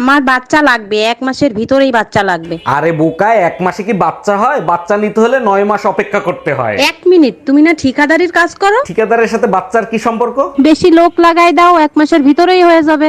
আমার বাচ্চা লাগবে এক মাসের ভিতরেই বাচ্চা লাগবে আরে বোকায় এক মাসে কি বাচ্চা হয় বাচ্চা নিতে হলে নয় মাস অপেক্ষা করতে হয় এক মিনিট তুমি না ঠিকাদারির কাজ করো ঠিকাদারের সাথে বাচ্চার কি সম্পর্ক বেশি লোক লাগাই দাও এক মাসের ভিতরেই হয়ে যাবে